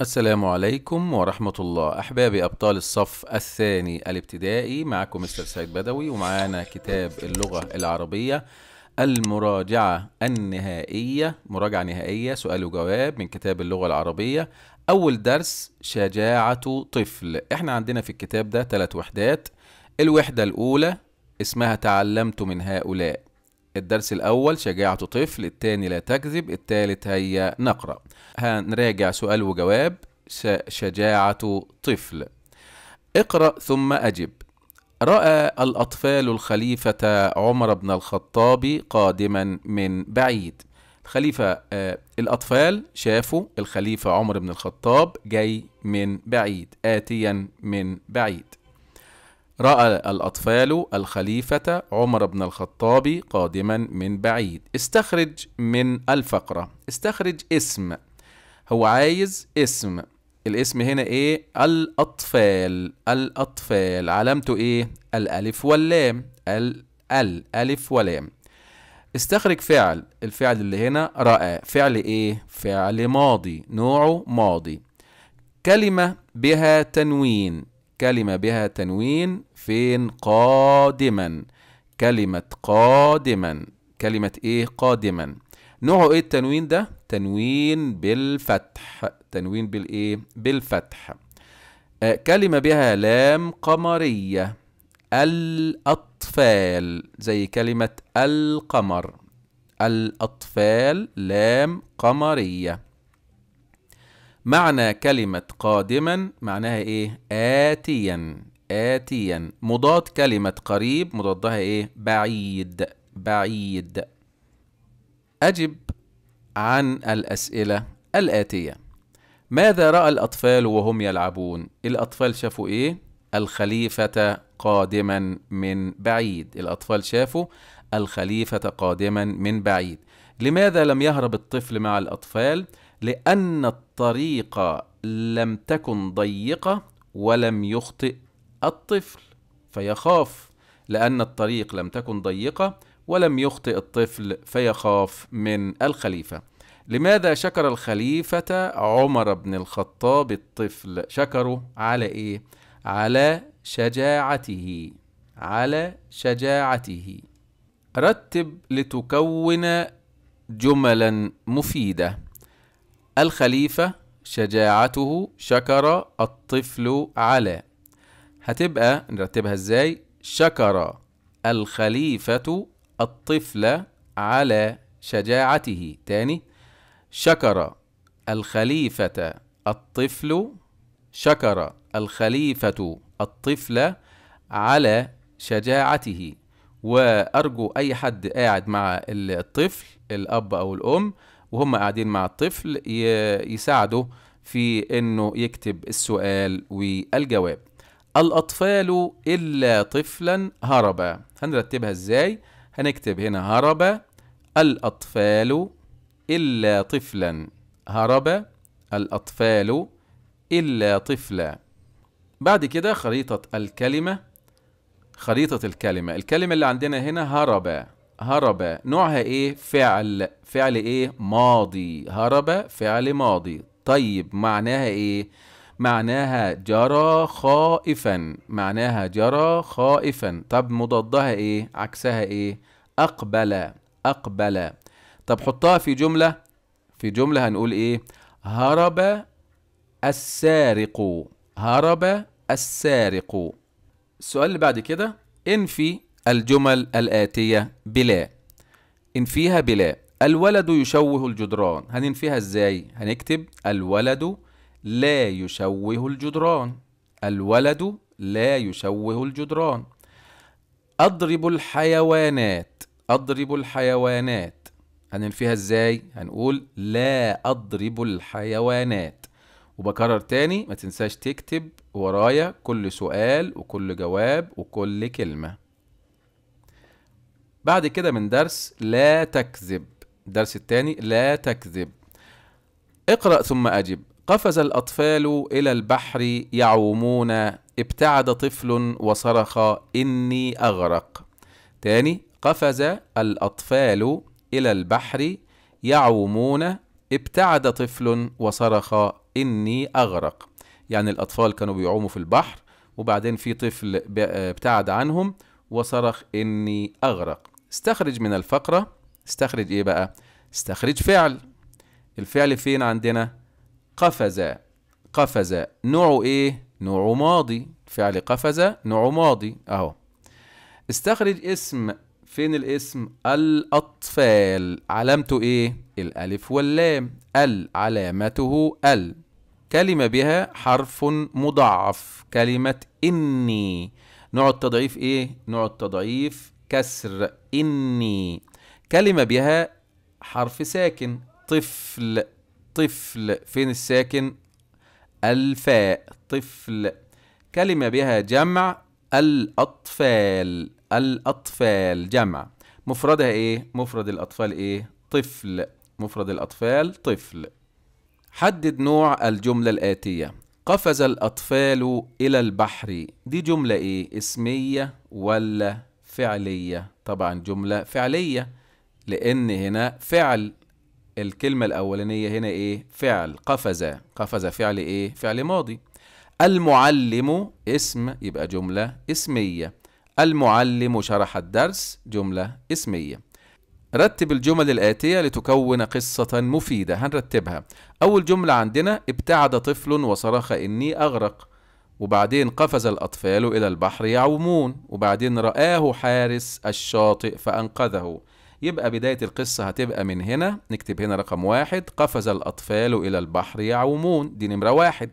السلام عليكم ورحمة الله أحبابي أبطال الصف الثاني الابتدائي معكم مستر سعيد بدوي ومعانا كتاب اللغة العربية المراجعة النهائية مراجعة نهائية سؤال وجواب من كتاب اللغة العربية أول درس شجاعة طفل احنا عندنا في الكتاب ده ثلاث وحدات الوحدة الأولى اسمها تعلمت من هؤلاء الدرس الأول شجاعة طفل التاني لا تكذب التالت هيا نقرأ هنراجع سؤال وجواب شجاعة طفل اقرأ ثم أجب رأى الأطفال الخليفة عمر بن الخطاب قادما من بعيد الخليفة آه، الأطفال شافوا الخليفة عمر بن الخطاب جاي من بعيد آتيا من بعيد رأى الأطفال الخليفة عمر بن الخطاب قادما من بعيد استخرج من الفقرة استخرج اسم هو عايز اسم الاسم هنا ايه الأطفال الأطفال علامته ايه الألف واللام ال الألف ولام استخرج فعل الفعل اللي هنا رأى فعل ايه فعل ماضي نوعه ماضي كلمة بها تنوين كلمة بها تنوين فين قادما كلمة قادما كلمة ايه قادما نوعه ايه التنوين ده تنوين بالفتح تنوين بالايه بالفتح آه، كلمة بها لام قمرية الأطفال زي كلمة القمر الأطفال لام قمرية معنى كلمة قادما معناها إيه؟ آتيا آتيا مضاد كلمة قريب مضادها إيه؟ بعيد بعيد أجب عن الأسئلة الآتية ماذا رأى الأطفال وهم يلعبون؟ الأطفال شافوا إيه؟ الخليفة قادما من بعيد الأطفال شافوا الخليفة قادما من بعيد لماذا لم يهرب الطفل مع الأطفال؟ لأن الطريق لم تكن ضيقة ولم يخطئ الطفل فيخاف لأن الطريق لم تكن ضيقة ولم يخطئ الطفل فيخاف من الخليفة لماذا شكر الخليفة عمر بن الخطاب الطفل شكره على إيه؟ على شجاعته على شجاعته رتب لتكون جملا مفيده الخليفة شجاعته شكر الطفل على هتبقى نرتبها ازاي شكر الخليفة الطفل على شجاعته تاني شكر الخليفة الطفل شكر الخليفة الطفل على شجاعته وأرجو أي حد قاعد مع الطفل الأب أو الأم وهم قاعدين مع الطفل يساعده في انه يكتب السؤال والجواب الاطفال الا طفلا هربا هنرتبها ازاي هنكتب هنا هربا الاطفال الا طفلا هربا الاطفال الا طفلا بعد كده خريطه الكلمه خريطه الكلمه الكلمه اللي عندنا هنا هربا هرب نوعها ايه فعل فعل ايه ماضي هرب فعل ماضي طيب معناها ايه معناها جرى خائفا معناها جرى خائفا طب مضادها ايه عكسها ايه اقبل اقبل طب حطها في جمله في جمله هنقول ايه هرب السارق هرب السارق السؤال اللي بعد كده انفي الجمل الآتية بلا انفيها بلا الولد يشوه الجدران هننفيها ازاي هنكتب الولد لا يشوه الجدران الولد لا يشوه الجدران أضرب الحيوانات أضرب الحيوانات هننفيها ازاي هنقول لا أضرب الحيوانات وبكرر تاني ما تنساش تكتب ورايا كل سؤال وكل جواب وكل كلمة بعد كده من درس لا تكذب الدرس الثاني لا تكذب اقرأ ثم أجب قفز الأطفال إلى البحر يعومون ابتعد طفل وصرخ إني أغرق تاني قفز الأطفال إلى البحر يعومون ابتعد طفل وصرخ إني أغرق يعني الأطفال كانوا بيعوموا في البحر وبعدين في طفل ابتعد عنهم وصرخ إني أغرق استخرج من الفقرة استخرج ايه بقى استخرج فعل الفعل فين عندنا قفز قفز نوعه ايه نوعه ماضي فعل قفز نوعه ماضي اهو استخرج اسم فين الاسم الأطفال علامته إيه؟ الألف واللام ال علامته ال كلمة بها حرف مضاعف كلمة إني نوع التضعيف إيه؟ نوع التضعيف كسر إني كلمة بها حرف ساكن طفل طفل فين الساكن الفاء طفل كلمة بها جمع الأطفال الأطفال جمع مفردها إيه؟ مفرد الأطفال إيه؟ طفل مفرد الأطفال طفل حدد نوع الجملة الآتية قفز الأطفال إلى البحر دي جملة إيه؟ اسمية ولا فعلية طبعا جملة فعلية لأن هنا فعل الكلمة الأولانية هنا إيه فعل قفز قفز فعل إيه فعل ماضي المعلم اسم يبقى جملة اسمية المعلم شرح الدرس جملة اسمية رتب الجمل الآتية لتكون قصة مفيدة هنرتبها أول جملة عندنا ابتعد طفل وصرخ إني أغرق وبعدين قفز الأطفال إلى البحر يعومون وبعدين رآه حارس الشاطئ فأنقذه يبقى بداية القصة هتبقى من هنا نكتب هنا رقم واحد قفز الأطفال إلى البحر يعومون دي نمرة واحد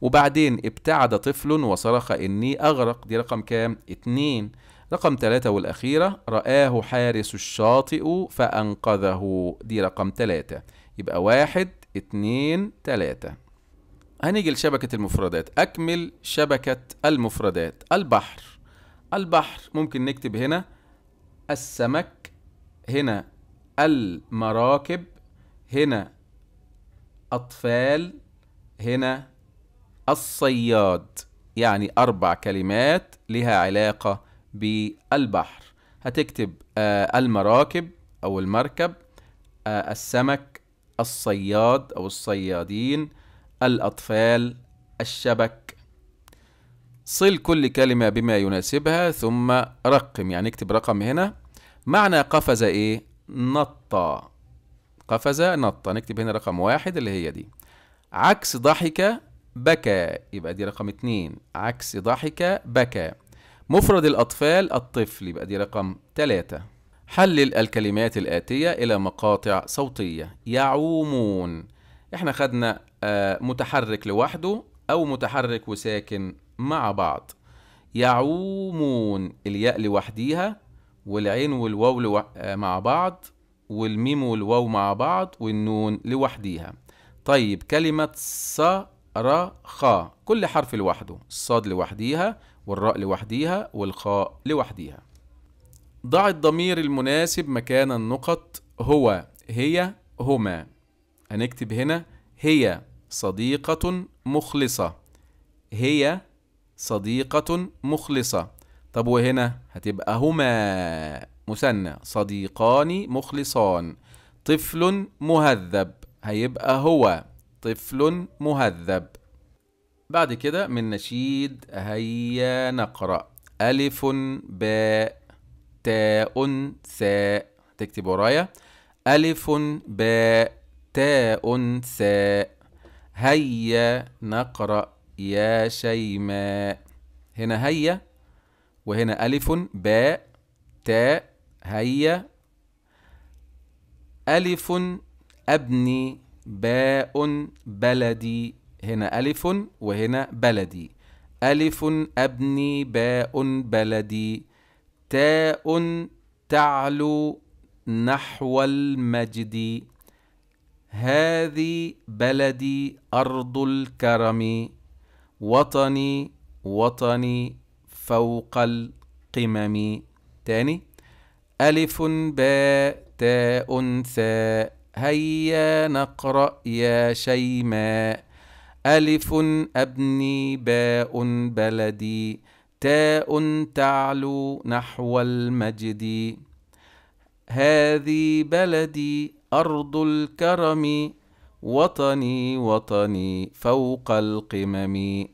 وبعدين ابتعد طفل وصرخ إني أغرق دي رقم كام؟ اتنين رقم ثلاثة والأخيرة رآه حارس الشاطئ فأنقذه دي رقم ثلاثة يبقى واحد اتنين تلاتة هنيجي لشبكة المفردات أكمل شبكة المفردات البحر البحر ممكن نكتب هنا السمك هنا المراكب هنا أطفال هنا الصياد يعني أربع كلمات لها علاقة بالبحر هتكتب آه، المراكب أو المركب آه، السمك الصياد أو الصيادين الأطفال الشبك صل كل كلمة بما يناسبها ثم رقم يعني اكتب رقم هنا معنى قفز ايه نطة قفز نطة نكتب هنا رقم واحد اللي هي دي عكس ضحك بكى يبقى دي رقم اتنين عكس ضحك بكى مفرد الأطفال الطفل يبقى دي رقم تلاتة حلل الكلمات الآتية إلى مقاطع صوتية يعومون احنا خدنا آه، متحرك لوحده أو متحرك وساكن مع بعض يعومون الياء لوحديها والعين والواو لو... آه، مع بعض والميم والواو مع بعض والنون لوحديها طيب كلمة صرخ كل حرف لوحده الصاد لوحديها والراء لوحديها والخاء لوحديها ضع الضمير المناسب مكان النقط هو هي هما هنكتب هنا هي صديقة مخلصة هي صديقة مخلصة طب وهنا هتبقى هما مثنى صديقان مخلصان طفل مهذب هيبقى هو طفل مهذب بعد كده من نشيد هيا نقرأ ألف باء تاء ثاء تكتب ورايا ألف باء تاء ساء هيا نقرأ يا شيماء هنا هيا وهنا ألف باء تاء هيا ألف أبني باء بلدي هنا ألف وهنا بلدي ألف أبني باء بلدي تاء تعلو نحو المجد هذه بلدي أرض الكرم وطني وطني فوق القمم تاني ألف باء تاء ثاء هيا نقرأ يا شيماء ألف أبني باء بلدي تاء تعلو نحو المجد هذه بلدي أرض الكرم وطني وطني فوق القمم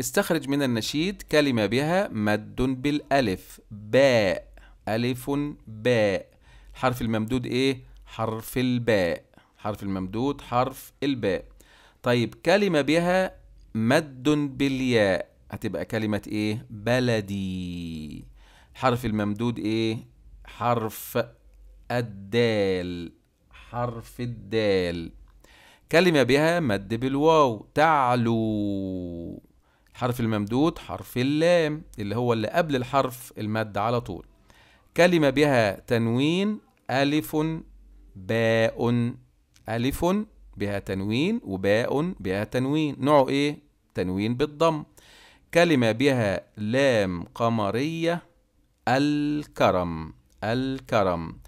استخرج من النشيد كلمة بها مد بالألف باء ألف باء الحرف الممدود إيه؟ حرف الباء الحرف الممدود حرف الباء طيب كلمة بها مد بالياء هتبقى كلمة إيه؟ بلدي الحرف الممدود إيه؟ حرف الدال حرف الدال كلمة بها مد بالواو تعلو الحرف الممدود حرف اللام اللي هو اللي قبل الحرف المد على طول كلمة بها تنوين ألف باء ألف بها تنوين وباء بها تنوين نوعه إيه؟ تنوين بالضم كلمة بها لام قمرية الكرم الكرم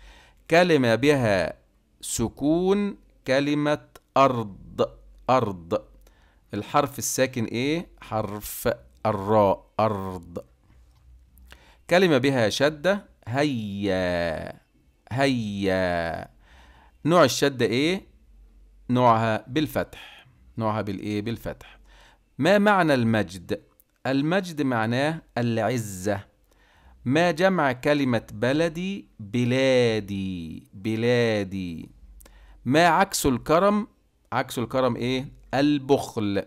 كلمة بها سكون كلمة أرض أرض الحرف الساكن إيه؟ حرف الراء أرض كلمة بها شدة هيا هيا نوع الشدة إيه؟ نوعها بالفتح نوعها بالإيه؟ بالفتح ما معنى المجد؟ المجد معناه العزة ما جمع كلمة بلدي بلادي بلادي ما عكس الكرم عكس الكرم ايه البخل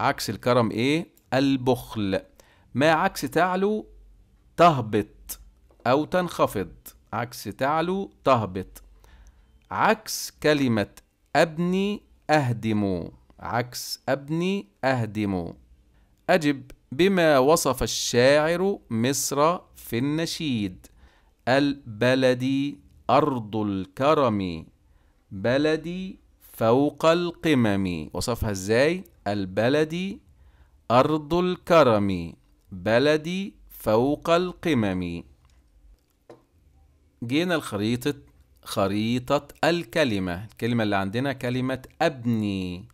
عكس الكرم ايه البخل ما عكس تعلو تهبط او تنخفض عكس تعلو تهبط عكس كلمة أبني أهدم عكس أبني أهدم أجب بما وصف الشاعر مصر في النشيد البلدي أرض الكرم بلدي فوق القمم وصفها ازاي البلدي أرض الكرم بلدي فوق القمم جينا لخريطة خريطة الكلمة الكلمة اللي عندنا كلمة أبني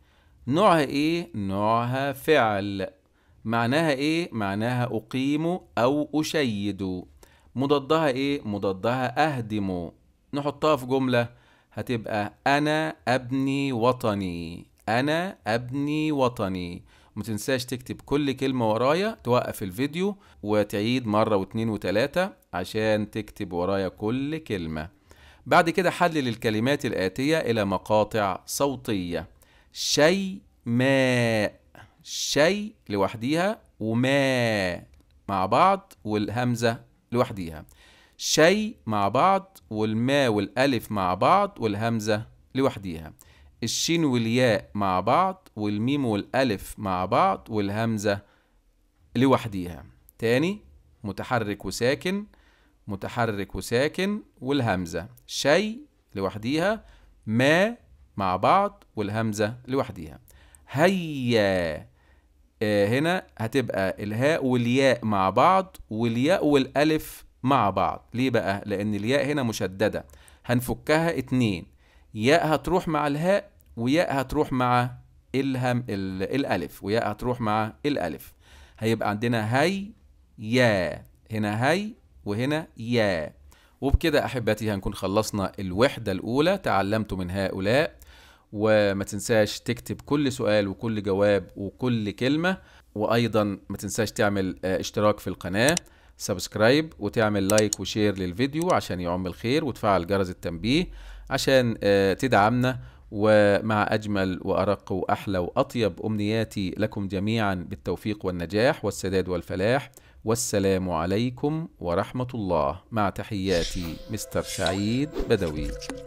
نوعها إيه؟ نوعها فعل معناها ايه معناها اقيم او اشيد مضادها ايه مضادها اهدم نحطها في جمله هتبقى انا ابني وطني انا ابني وطني ما تنساش تكتب كل كلمة ورايا توقف الفيديو وتعيد مرة واتنين وتلاتة عشان تكتب ورايا كل كلمة بعد كده حلل الكلمات الآتية إلى مقاطع صوتية شيء ماء شيء لوحديها وما مع بعض والهمزة لوحديها شيء مع بعض والما والألف مع بعض والهمزة لوحديها الشين والياء مع بعض والميم والألف مع بعض والهمزة لوحديها تاني متحرك وساكن متحرك وساكن والهمزة شيء لوحديها ما مع بعض والهمزة لوحديها هيا آه، هنا هتبقى الهاء والياء مع بعض والياء والالف مع بعض ليه بقى لان الياء هنا مشدده هنفكها اتنين ياء هتروح مع الهاء وياء هتروح مع الهم الالف وياء هتروح مع الالف هيبقى عندنا هي يا هنا هي وهنا يا وبكده احبتي هنكون خلصنا الوحده الاولى تعلمت من هؤلاء وما تنساش تكتب كل سؤال وكل جواب وكل كلمة وأيضا ما تنساش تعمل آه، اشتراك في القناة سبسكرايب وتعمل لايك وشير للفيديو عشان يعم الخير وتفعل جرس التنبيه عشان آه، تدعمنا ومع أجمل وأرق وأحلى وأطيب أمنياتي لكم جميعا بالتوفيق والنجاح والسداد والفلاح والسلام عليكم ورحمة الله مع تحياتي مستر سعيد بدوي